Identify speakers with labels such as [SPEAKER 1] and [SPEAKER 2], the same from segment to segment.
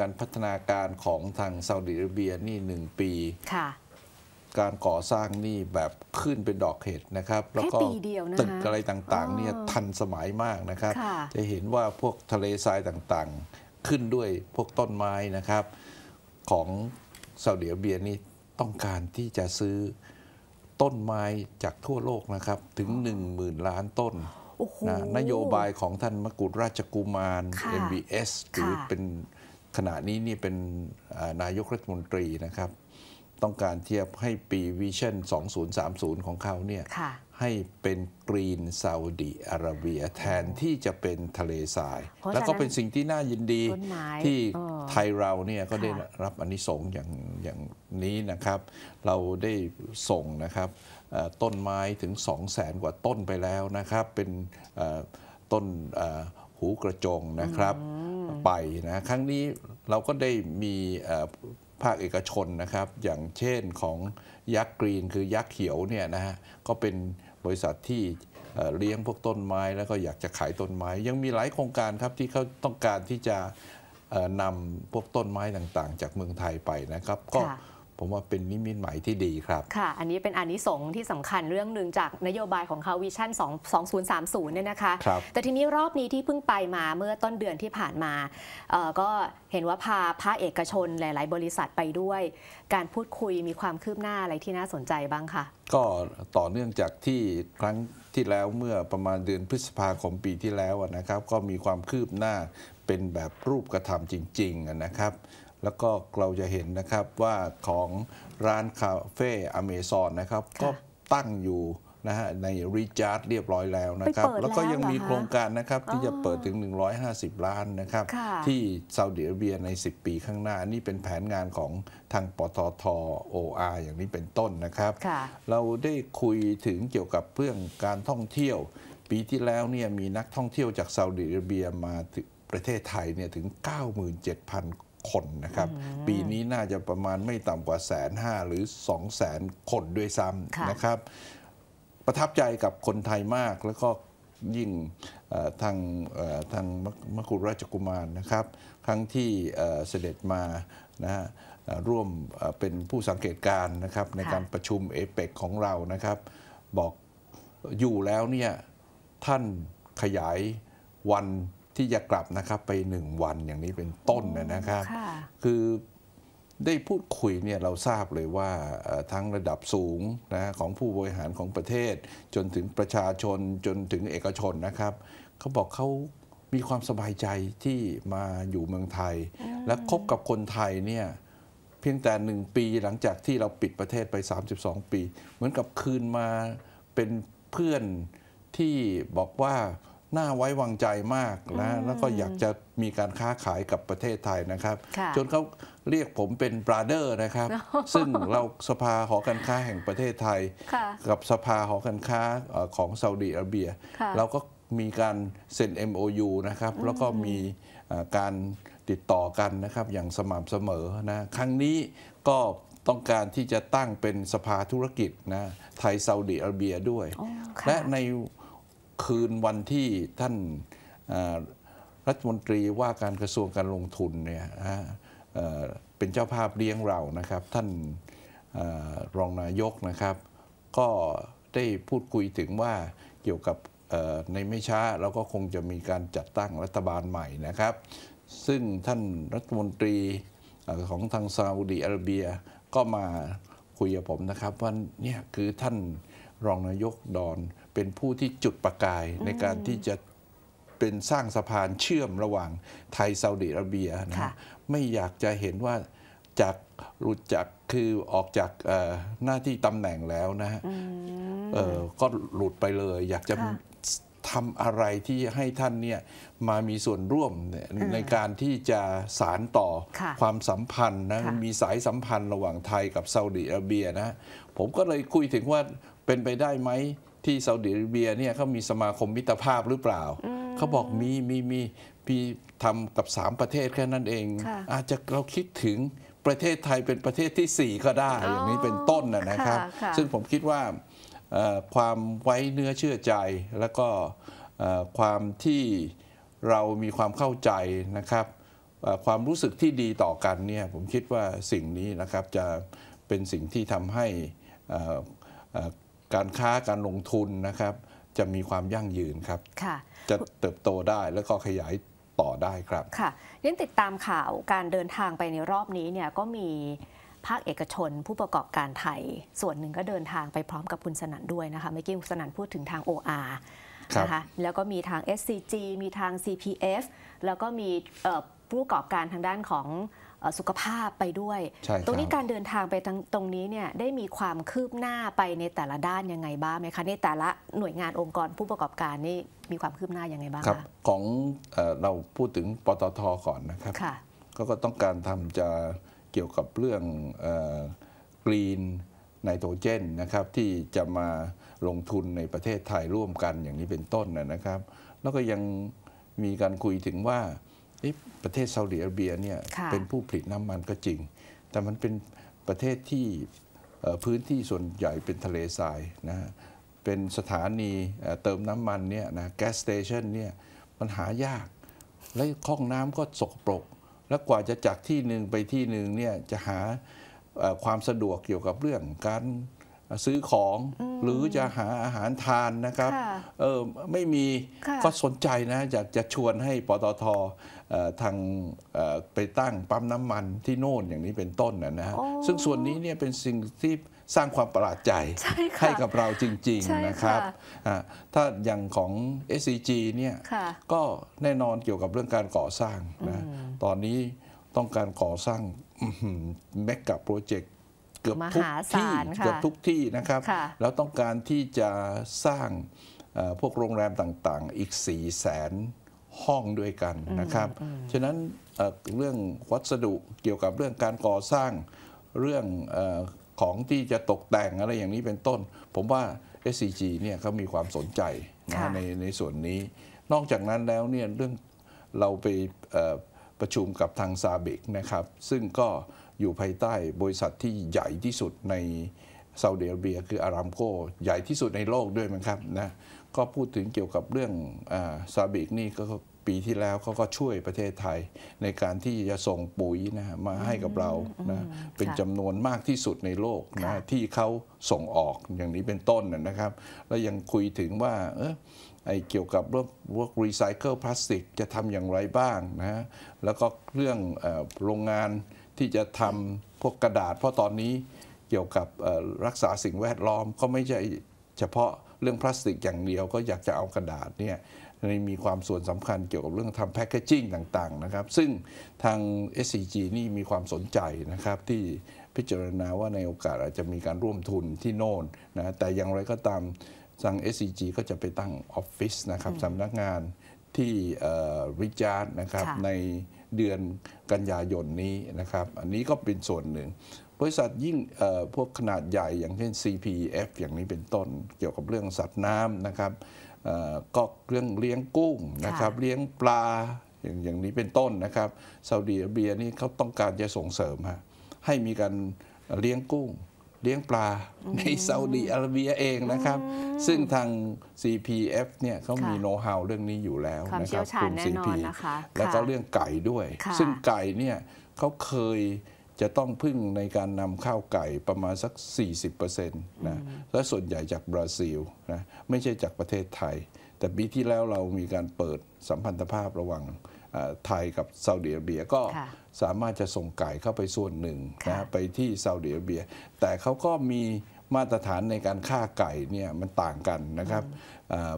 [SPEAKER 1] การพัฒนาการของทางซาอุดิอาระเบียนี่หนึ่งปี การก่อสร้างนี่แบบขึ้นเป็นดอกเห็ดนะครับ แล้วก็ตึกอะไรต่างๆเนี่ยทันสมัยมากนะครับ จะเห็นว่าพวกทะเลทรายต่างๆขึ้นด้วยพวกต้นไม้นะครับของซาอุดิอาระเบียนี่ต้องการที่จะซื้อต้นไม้จากทั่วโลกนะครับถึง1 0,000ล้านต้นนโยบายของท่านมกุฎราชกุมาร MBS หรือเป็นขณะนี้นี่เป็นนายกรัฐมนตรีนะครับ ต้องการเทียบให้ปีวิชั่น 2030 ของเขาเนี่ยให้เป็นกรีนซาอุดีอาระเบียแทนที่จะเป็นทะเลทราย แล้วก็เป็นสิ่งที่น่ายินดีที่ไทยเราเนี่ยก็ได้รับอนนิสงสอย่างอย่างนี้นะครับ เราได้ส่งนะครับต้นไม้ถึง 2 0 0แสนกว่าต้นไปแล้วนะครับ เป็นต้นหูกระจงนะครับไปนะครั้งนี้เราก็ได้มีภาคเอกชนนะครับ อย่างเช่นของยักษ์กรีนคือยักษ์เขียวเนี่ยนะฮะก็เป็นบริษัทที่เลี้ยงพวกต้นไม้แล้วก็อยากจะขายต้นไม้ ยังมีหลายโครงการครับ ที่เขาต้องการที่จะนำพวกต้นไม้ต่างๆ จากเมืองไทยไปนะครับก็ผมว่าเป็นนิมิตใหม่ที่ดีครับ ค่
[SPEAKER 2] ะ อันนี้เป็นอันนี้สงที่สำคัญเรื่องหนึ่งจากนโยบายของเขาวิชั่น 2030 เนี่ยนะคะคแต่ทีนี้รอบนี้ที่เพิ่งไปมาเมื่อต้นเดือนที่ผ่านมา ก็เห็นว่าพาภาคเอกชนหลายๆ บริษัทไปด้วย การพูดคุยมีความคืบหน้าอะไรที่น่าสนใจบ้างคะ
[SPEAKER 1] ก็ต่อเนื่องจากที่ครั้งที่แล้วเมื่อประมาณเดือนพฤษภาคมปีที่แล้วนะครับ ก็มีความคืบหน้าเป็นแบบรูปกระทำจริงๆนะครับแล้วก็เราจะเห็นนะครับว่าของร้านคาเฟ่อเมซอนนะครับก็ตั้งอยู่นะฮะในรีจาร์ดเรียบร้อยแล้วนะครับแล้วก็ยังมีโครงการนะครับที่จะเปิดถึง 150 ล้านนะครับที่ซาอุดิอาระเบียใน 10 ปีข้างหน้า นี่เป็นแผนงานของทางปตทโออาอย่างนี้เป็นต้นนะครับเราได้คุยถึงเกี่ยวกับเรื่องการท่องเที่ยวปีที่แล้วเนี่ยมีนักท่องเที่ยวจากซาอุดิอาระเบียมาประเทศไทยเนี่ยถึง 97,000คนนะครับ ปีนี้น่าจะประมาณไม่ต่ำกว่าแสนห้าหรือสองแสนคนด้วยซ้ำนะครับ ประทับใจกับคนไทยมากแล้วก็ยิ่งทางทางมกุฎราชกุมารนะครับ ครั้งที่เสด็จมานะร่วมเป็นผู้สังเกตการนะครับ ในการประชุมเอเปกของเรานะครับ บอกอยู่แล้วเนี่ยท่านขยายวันที่จะกลับนะครับไปหนึ่งวันอย่างนี้เป็นต้นนะครับคือได้พูดคุยเนี่ยเราทราบเลยว่าทั้งระดับสูงนะของผู้บริหารของประเทศ จนถึงประชาชนจนถึงเอกชนนะครับเขาบอกเขามีความสบายใจที่มาอยู่เมืองไทย และคบกับคนไทยเนี่ยเพียงแต่หนึ่งปีหลังจากที่เราปิดประเทศไป 32 ปี เหมือนกับคืนมาเป็นเพื่อนที่บอกว่าน่าไว้วางใจมากนะแล้วก็อยากจะมีการค้าขายกับประเทศไทยนะครับ จนเขาเรียกผมเป็นบราเดอร์นะครับ ซึ่งเราสภาหอการค้าแห่งประเทศไทย กับสภาหอการค้าของซาอุดีอาระเบียเราก็มีการเซ็น MOU นะครับแล้วก็มีการติดต่อกันนะครับอย่างสม่ำเสมอนะครั้งนี้ก็ต้องการที่จะตั้งเป็นสภาธุรกิจนะไทยซาอุดีอาระเบียด้วย และในคืนวันที่ท่านรัฐมนตรีว่าการกระทรวงการลงทุนเนี่ยเป็นเจ้าภาพเลี้ยงเรานะครับท่านรองนายกนะครับ ก็ได้พูดคุยถึงว่าเกี่ยวกับในไม่ช้าเราก็คงจะมีการจัดตั้งรัฐบาลใหม่นะครับ ซึ่งท่านรัฐมนตรีของทางซาอุดีอาระเบีย ก็มาคุยกับผมนะครับว่าเนี่ยคือท่านรองนายกดอนเป็นผู้ที่จุดประกายในการที่จะเป็นสร้างสะพานเชื่อมระหว่างไทยซาอุดิอาระเบียนะไม่อยากจะเห็นว่า จากรุดจาก คือออกจากหน้าที่ตำแหน่งแล้วนะฮะก็หลุดไปเลย อยากจะทำอะไรที่ให้ท่านเนี่ยมามีส่วนร่วมในการที่จะสารต่อความสัมพันธ์นะ มีสายสัมพันธ์ระหว่างไทยกับซาอุดิอาระเบียนะ ผมก็เลยคุยถึงว่าเป็นไปได้ไหมที่ซาอุดิอาระเบียเนี่ยเขามีสมาคมมิตรภาพหรือเปล่า เขาบอกมี มี มีพี่ทำกับ3ประเทศแค่นั้นเอง อาจจะเราคิดถึงประเทศไทยเป็นประเทศที่ 4 ก็ได้ อย่างนี้เป็นต้นนะครับ ซึ่งผมคิดว่าความไว้เนื้อเชื่อใจ แล้วก็ความที่เรามีความเข้าใจนะครับ ความรู้สึกที่ดีต่อกันเนี่ย ผมคิดว่าสิ่งนี้นะครับจะเป็นสิ่งที่ทำให้การค้าการลงทุนนะครับจะมีความยั่งยืนครับะจะเติบโตได้แล้วก็ขยายต่อได้ครับ
[SPEAKER 2] ค่ะเรียนติดตามข่าวการเดินทางไปในรอบนี้เนี่ยก็มีภาคเอกชนผู้ประกอบการไทยส่วนหนึ่งก็เดินทางไปพร้อมกับคุณสนั่นด้วยนะคะเมื่อกี้คุณสนั่นพูดถึงทาง OR นะคะแล้วก็มีทาง SCG มีทาง CPF แล้วก็มีผู้ประกอบการทางด้านของสุขภาพไปด้วย ตรงนี้การเดินทางไปทางตรงนี้เนี่ยได้มีความคืบหน้าไปในแต่ละด้านยังไงบ้างไหมคะในแต่ละหน่วยงานองค์กรผู้ประกอบการนี่มีความคืบหน้ายังไงบ้างครับ
[SPEAKER 1] ของเราพูดถึงปตทก่อนนะครับก็ก็ต้องการทำจะเกี่ยวกับเรื่องกรีนไนโตรเจนนะครับที่จะมาลงทุนในประเทศไทยร่วมกันอย่างนี้เป็นต้นนะครับ แล้วก็ยังมีการคุยถึงว่าประเทศซาอุดิอาระเบียเนี่ยเป็นผู้ผลิตน้ำมันก็จริง แต่มันเป็นประเทศที่พื้นที่ส่วนใหญ่เป็นทะเลทรายนะเป็นสถานีเติมน้ำมันเนี่ยนะแก๊สสเตชันเนี่ยมันหายากและคลองน้ำก็สกปรก และกว่าจะจากที่หนึ่งไปที่หนึ่งเนี่ยจะหาความสะดวกเกี่ยวกับเรื่องการซื้อของหรือจะหาอาหารทานนะครับเออไม่มีก็สนใจนะอยากจะชวนให้ปตททางไปตั้งปั๊มน้ำมันที่โน่นอย่างนี้เป็นต้นนะฮะซึ่งส่วนนี้เนี่ยเป็นสิ่งที่สร้างความประหลาดใจใให้กับเราจริงๆนะครับถ้าอย่างของ SCG เนี่ยก็แน่นอนเกี่ยวกับเรื่องการก่อสร้างนะตอนนี้ต้องการก่อสร้างแมกกาโปรเจกต์เกือบทุกที่เกือบทุกที่นะครับ แล้วต้องการที่จะสร้างพวกโรงแรมต่างๆ อีก4ี่แสนห้องด้วยกันนะครับฉะนั้นเรื่องวัสดุเกี่ยวกับเรื่องการก่อสร้างเรื่องของที่จะตกแต่งอะไรอย่างนี้เป็นต้น ผมว่า SCG เนี่ยเขามีความสนใจนะในในส่วนนี้ นอกจากนั้นแล้วเนี่ยเรื่องเราไปประชุมกับทางซาเบกนะครับซึ่งก็อยู่ภายใต้บริษัทที่ใหญ่ที่สุดในซาอุดิอาระเบีย คืออารามโกใหญ่ที่สุดในโลกด้วยมั้งครับนะก็พูดถึงเกี่ยวกับเรื่องซาบิกนี่ก็ปีที่แล้วเขาก็ช่วยประเทศไทยในการที่จะส่งปุ๋ยนะมาให้กับเรานะเป็นจำนวนมากที่สุดในโลกนะที่เขาส่งออกอย่างนี้เป็นต้นนะครับ แล้วยังคุยถึงว่าไอเกี่ยวกับเรื่องพวกรีไซเคิลพลาสติกจะทำอย่างไรบ้างนะ แล้วก็เรื่องโรงงานที่จะทำพวกกระดาษ เพราะตอนนี้เกี่ยวกับรักษาสิ่งแวดล้อมก็ไม่ใช่เฉพาะเรื่องพลาสติกอย่างเดียวก็อยากจะเอากระดาษเนี่ยในมีความส่วนสำคัญเกี่ยวกับเรื่องทำแพคเกจิ้งต่างๆนะครับซึ่งทาง SCG นี่มีความสนใจนะครับที่พิจารณาว่าในโอกาสอาจจะมีการร่วมทุนที่โน่นนะแต่อย่างไรก็ตามทาง SCG ก็จะไปตั้งออฟฟิศนะครับสำนักงานที่ริจาร์ดนะครับในเดือนกันยายนนี้นะครับอันนี้ก็เป็นส่วนหนึ่งบริษัทยิ่งพวกขนาดใหญ่อย่างเช่น CPF อย่างนี้เป็นต้น เกี่ยวกับเรื่องสัตว์น้ำนะครับก็เรื่องเลี้ยงกุ้งนะครับ เลี้ยงปลาอย่างอย่างนี้เป็นต้นนะครับซาอุดิอาระเบียนี่เขาต้องการจะส่งเสริมฮะให้มีการเลี้ยงกุ้ง เลี้ยงปลาในซาอุดิอาระเบียเองนะครับ ซึ่งทาง CPF เนี่ยเขามีโน้ตฮาวเรื่องนี้อยู่แล้วนะครับกลุ่ม CP แล้วก็เรื่องไก่ด้วย ซึ่งไก่เนี่ยเขาเคยจะต้องพึ่งในการนำข้าวไก่ประมาณสัก 40%นะและส่วนใหญ่จากบราซิลนะไม่ใช่จากประเทศไทย แต่ปีที่แล้วเรามีการเปิดสัมพันธภาพระหว่างไทยกับซาอุดิอาระเบียก็สามารถจะส่งไก่เข้าไปส่วนหนึ่งนะไปที่ซาอุดิอาระเบีย แต่เขาก็มีมาตรฐานในการฆ่าไก่เนี่ยมันต่างกันนะครับ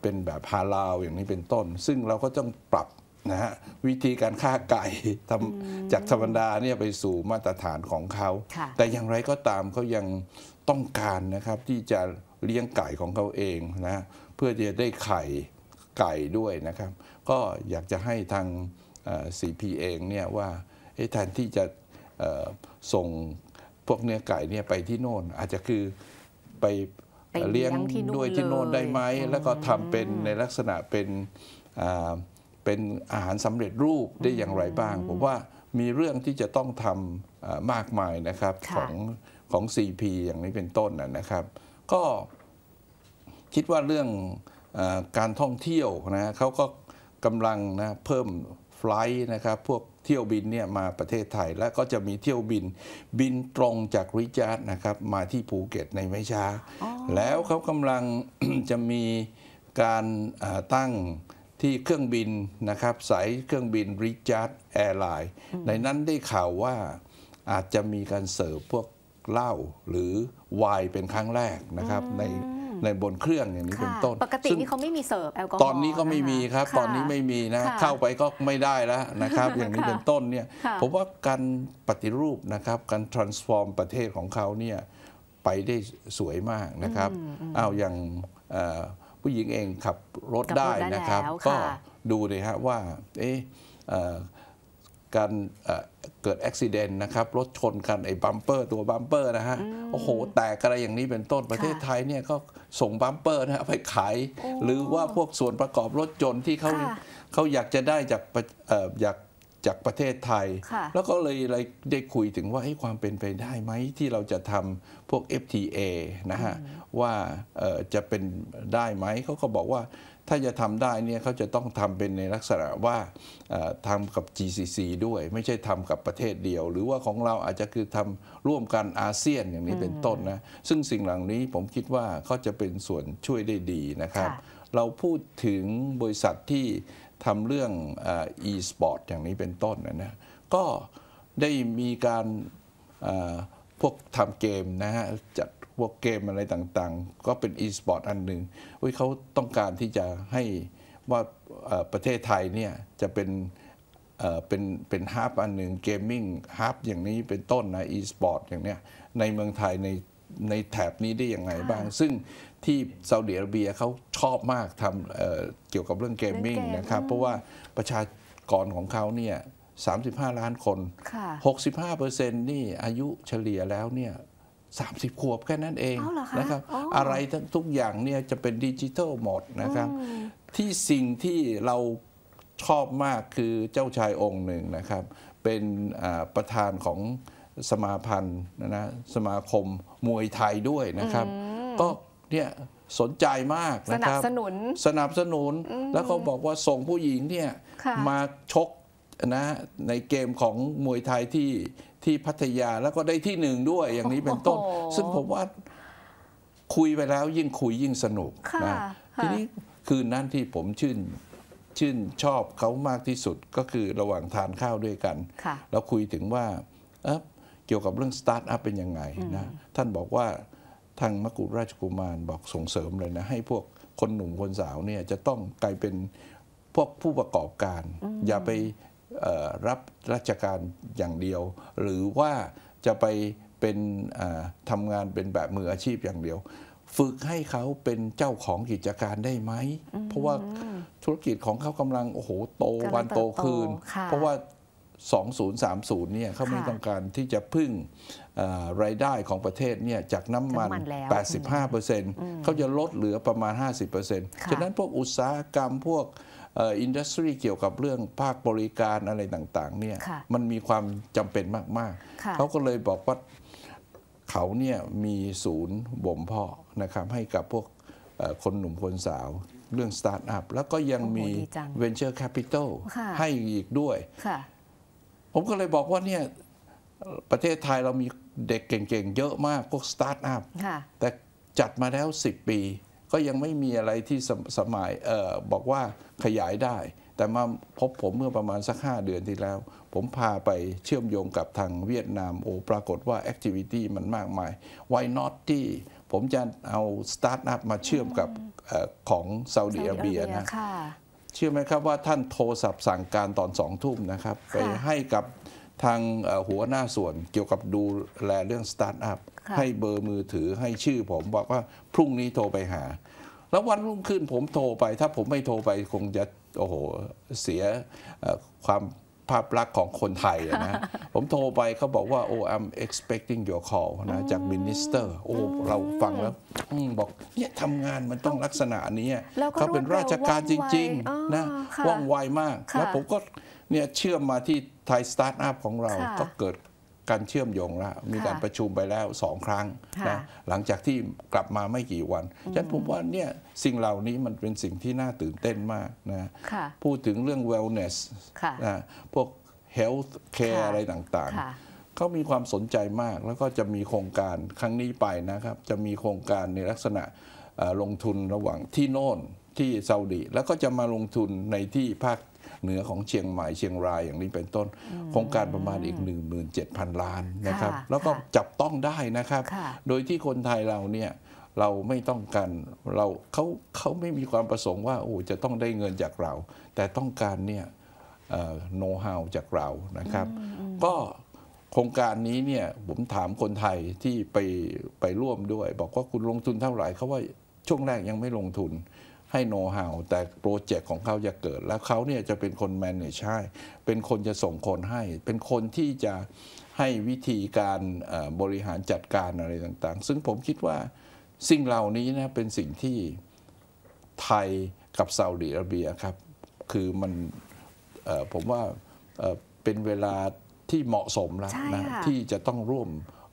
[SPEAKER 1] เป็นแบบฮาลาวอย่างนี้เป็นต้น ซึ่งเราก็ต้องปรับนะฮะวิธีการฆ่าไก่ทำจากธรรมดาเนี่ยไปสู่มาตรฐานของเขา แต่อย่างไรก็ตามเขายังต้องการนะครับที่จะเลี้ยงไก่ของเขาเองนะเพื่อที่จะได้ไข่ไก่ด้วยนะครับ ก็อยากจะให้ทางสีพีเองเนี่ยว่าแทนที่จะส่งพวกเนื้อไก่เนี่ยไปที่โน่นอาจจะคือไปเลี้ยงด้วยที่โน่นได้ไหม แล้วก็ทำเป็นในลักษณะเป็นเป็นอาหารสำเร็จรูปได้อย่างไรบ้าง ผมว่ามีเรื่องที่จะต้องทำมากมายนะครับของของ CP อย่างนี้เป็นต้นนะครับ ก็คิดว่าเรื่องอการท่องเที่ยวนะเขาก็กำลังนะเพิ่มไฟล์นะครับพวกเที่ยวบินเนี่ยมาประเทศไทย แล้วก็จะมีเที่ยวบินบินตรงจากริจาร์ดนะครับมาที่ภูเก็ตในไม่ช้า แล้วเขากำลังจะมีการตั้งที่เครื่องบินนะครับสาย เครื่องบินริชาร์ดแอร์ไลน์ในนั้นได้ข่าวว่าอาจจะมีการเสิร์ฟพวกเหล้าหรือไวน์เป็นครั้งแรกนะครับในในบนเครื่องอย่างนี้เป็นต้น ปกตินี
[SPEAKER 2] ่เขาไม่มีเสิร์ฟแอลกอฮอล์ตอนนี้ก็ไม่ม
[SPEAKER 1] ีครับตอนนี้ไม่มีนะเข้าไปก็ไม่ได้แล้วนะครับ อย่างนี้เป็นต้นเนี่ยผมว่าการปฏิรูปนะครับการ transform ประเทศของเขาเนี่ยไปได้สวยมากนะครับอ้าวอย่างผู้หญิงเองขับรถได้นะครับ ก็ดูเลยฮะว่าเอ๊ะการเกิดอุบิเหตุนะครับ รถชนกันไอ้บัมเปอร์ ตัวบัมเปอร์นะฮะโอ้โห แตกอะไรอย่างนี้เป็นต้นประเทศไทยเนี่ยก็ส่งบัมเปอร์นะไปขาย หรือว่าพวกส่วนประกอบรถจนที่เขาเขาอยากจะได้จากอยากจากประเทศไทยแล้วก็เลยได้คุยถึงว่าความเป็นไปได้ไหมที่เราจะทำพวก FTA นะฮะว่าจะเป็นได้ไหมเขาก็บอกว่าถ้าจะทำได้เนี่ยเขาจะต้องทำเป็นในลักษณะว่าทำกับ GCC ด้วยไม่ใช่ทำกับประเทศเดียว หรือว่าของเราอาจจะคือทำร่วมกันอาเซียนอย่างนี้เป็นต้นนะซึ่งสิ่งหลังนี้ผมคิดว่าเขาจะเป็นส่วนช่วยได้ดีนะครับเราพูดถึงบริษัทที่ทำเรื่องอีสปอร์ตอย่างนี้เป็นต้นนะนะ ก็ได้มีการพวกทำเกมนะฮะ จัดพวกเกมอะไรต่าง ๆ ก็เป็นอีสปอร์ตอันหนึ่งเขาต้องการที่จะให้ว่าประเทศไทยเนี่ย จะเป็นเป็นเป็นฮับอันหนึ่งเกมมิ่งฮับอย่างนี้เป็นต้นนะอีสปอร์ตอย่างเนี้ยในเมืองไทยในในแถบนี้ได้อย่างไรบ้าง ซึ่งที่ซาอุดิอาระเบียเขาชอบมากทำเเกี่ยวกับเรื่องเกมมิ่งนะครับ เพราะว่าประชากรของเขาเนี่ย35 ล้านคน65%นี่อายุเฉลี่ยแล้วเนี่ย30ขวบแค่นั้นเองอนะครับออะไรทั้งทุกอย่างเนี่ยจะเป็นดิจิทัลหมดนะครับที่สิ่งที่เราชอบมากคือเจ้าชายองค์หนึ่งนะครับ เป็นประธานของสมาพันธ์นะสมาคม มวยไทยด้วยนะครับ ก็เนี่ยสนใจมากนะครับ สนับสนุน สนับสนุนแล้วเขาบอกว่าส่งผู้หญิงเนี่ยมาชก นะ ในเกมของมวยไทยที่ที่พัทยาแล้วก็ได้ที่หนึ่งด้วยอย่างนี้เป็นต้น ซึ่งผมว่าคุยไปแล้วยิ่งคุยยิ่งสนุกนะทีนี้คืนนั้นที่ผมชื่นชื่นชอบเขามากที่สุดก็คือระหว่างทานข้าวด้วยกัน แล้วคุยถึงว่าเกี่ยวกับเรื่องสตาร์ทอัพเป็นยังไงนะท่านบอกว่าทางมกุฎราชกุมารบอกส่งเสริมเลยนะให้พวกคนหนุ่มคนสาวเนี่ยจะต้องกลายเป็นพวกผู้ประกอบการ อย่าไปรับราชการอย่างเดียว หรือว่าจะไปเป็นทำงานเป็นแบบมืออาชีพอย่างเดียว ฝึกให้เขาเป็นเจ้าของกิจการได้ไหมเพราะว่าธุรกิจของเขากำลังโอ้โหโตวันโตคืน เพราะว่า2030เนี่ยเขาไม่ต้องการที่จะพึ่งรายได้ของประเทศเนี่ยจากน้ำมัน 85%เขาจะลดเหลือประมาณ 50%ฉะนั้นพวกอุตสาหกรรมพวกอินดัสทรีเกี่ยวกับเรื่องภาคบริการอะไรต่างๆเนี่ยมันมีความจำเป็นมาก ๆ เขาก็เลยบอกว่าเขาเนี่ยมีศูนย์บ่มเพาะนะครับให้กับพวกคนหนุ่มคนสาวเรื่องสตาร์ทอัพ แล้วก็ยังมีเวนเจอร์แคปิตอลให้อีกด้วยผมก็เลยบอกว่าเนี่ย ประเทศไทยเรามีเด็กเก่งๆ เยอะมากพวกสตาร์ทอัพแต่จัดมาแล้ว10ปีก็ยังไม่มีอะไรที่สสมัยออบอกว่าขยายได้ แต่มาพบผมเมื่อประมาณสัก 5 เดือนที่แล้ว ผมพาไปเชื่อมโยงกับทางเวียดนามโอ้ ปรากฏว่าแอคทิวิตี้มันมากมาย Why not ที่ ผมจะเอาสตาร์ทอัพมาเชื่อมกับอของซาอุดิอาระเบียนะเชื่อไหมครับว่าท่านโทรศัพท์สั่งการตอนสองทุ่มนะครับไปให้กับทางหัวหน้าส่วนเกี่ยวกับดูแลเรื่องสตาร์ทอัพ ให้เบอร์มือถือให้ชื่อผมบอกว่าพรุ่งนี้โทรไปหา แล้ววันรุ่งขึ้นผมโทรไป ถ้าผมไม่โทรไปคงจะโอ้โหเสียความภาพลักษณ์ของคนไทยนะ ผมโทรไปเขาบอกว่า oh I'm expecting your call นะจากมินิสเตอร์โอ้เราฟังแล้วบอกเนี่ยทำงานมันต้องลักษณะนี้ เขาเป็นราชการจริงๆนะ ว่องไวมาก แล้วผมก็เนี่ยเชื่อมมาที่ไทยสตาร์ทอัพของเราก็เกิดการเชื่อมโยงแล้วมีการประชุมไปแล้วสองครั้งนะหลังจากที่กลับมาไม่กี่วันฉนันผมว่าเนี่ยสิ่งเหล่านี้มันเป็นสิ่งที่น่าตื่นเต้นมากนะพูดถึงเรื่อง wellness นะพวก health care อะไรต่างๆ เขามีความสนใจมากแล้วก็จะมีโครงการครั้งนี้ไปนะครับ จะมีโครงการในลักษณะลงทุนระหว่างที่โน่นที่ซาอุดีแล้วก็จะมาลงทุนในที่ภาคเหนือของเชียงใหม่เชียงรายอย่างนี้เป็นต้น โครงการประมาณอีก 17,000 ล้านนะครับ แล้วก็จับต้องได้นะครับ โดยที่คนไทยเราเนี่ยเราไม่ต้องการเราเขาเขาไม่มีความประสงค์ว่าโอ้จะต้องได้เงินจากเรา แต่ต้องการเนี่ยโน้ตฮาวจากเรานะครับก็โครงการนี้เนี่ยผมถามคนไทยที่ไปไปร่วมด้วย บอกว่าคุณลงทุนเท่าไหร่เขาว่าช่วงแรกยังไม่ลงทุนให้โน้ตฮาแต่โปรเจกต์ของเขาจะเกิด แล้วเขาเนี่ยจะเป็นคนแมネจใช่ เป็นคนจะส่งคนให้ เป็นคนที่จะให้วิธีการบริหารจัดการอะไรต่าง ๆ ซึ่งผมคิดว่าสิ่งเหล่านี้นะเป็นสิ่งที่ไทยกับซาอุดิอาระเบียครับคือมันผมว่าเป็นเวลาที่เหมาะสมแล้วนะที่จะต้องร่วม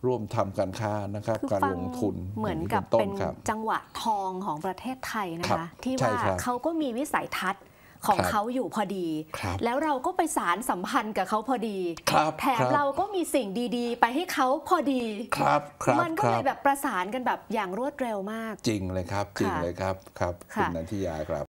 [SPEAKER 1] ร่วมทำการค้านะครับการลงทุนเหมือนกับเป็นจ
[SPEAKER 2] ังหวะทองของประเทศไทยนะคะที่ว่าเขาก็มีวิสัยทัศน์ของเขาอยู่พอดี แล้วเราก็ไปสารสัมพันธ์กับเขาพอดีแถมเราก็มีสิ่งดีๆ ไปให้เขาพอดีครับมันก็เลยแบบประสานกันแบบอย่างรวดเร็วมาก
[SPEAKER 1] จริงเลยครับจริงเลยครับครับคุณนันทิยาครับ